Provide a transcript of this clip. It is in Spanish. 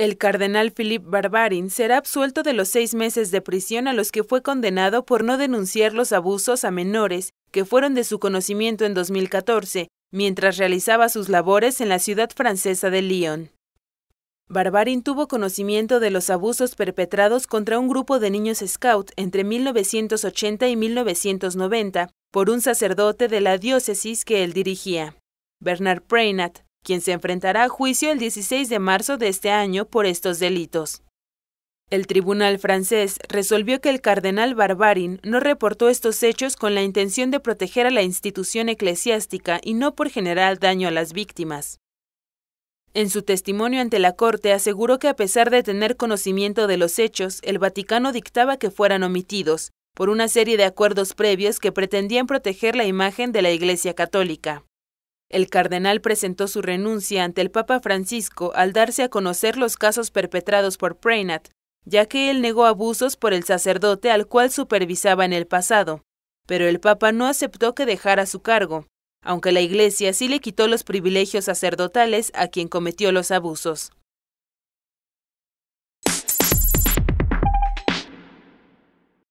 El cardenal Philippe Barbarin será absuelto de los seis meses de prisión a los que fue condenado por no denunciar los abusos a menores que fueron de su conocimiento en 2014, mientras realizaba sus labores en la ciudad francesa de Lyon. Barbarin tuvo conocimiento de los abusos perpetrados contra un grupo de niños scout entre 1980 y 1990 por un sacerdote de la diócesis que él dirigía. Bernard Preynat quien se enfrentará a juicio el 16 de marzo de este año por estos delitos. El tribunal francés resolvió que el cardenal Barbarin no reportó estos hechos con la intención de proteger a la institución eclesiástica y no por generar daño a las víctimas. En su testimonio ante la Corte aseguró que a pesar de tener conocimiento de los hechos, el Vaticano dictaba que fueran omitidos, por una serie de acuerdos previos que pretendían proteger la imagen de la Iglesia Católica. El cardenal presentó su renuncia ante el Papa Francisco al darse a conocer los casos perpetrados por Preinat, ya que él negó abusos por el sacerdote al cual supervisaba en el pasado. Pero el Papa no aceptó que dejara su cargo, aunque la Iglesia sí le quitó los privilegios sacerdotales a quien cometió los abusos.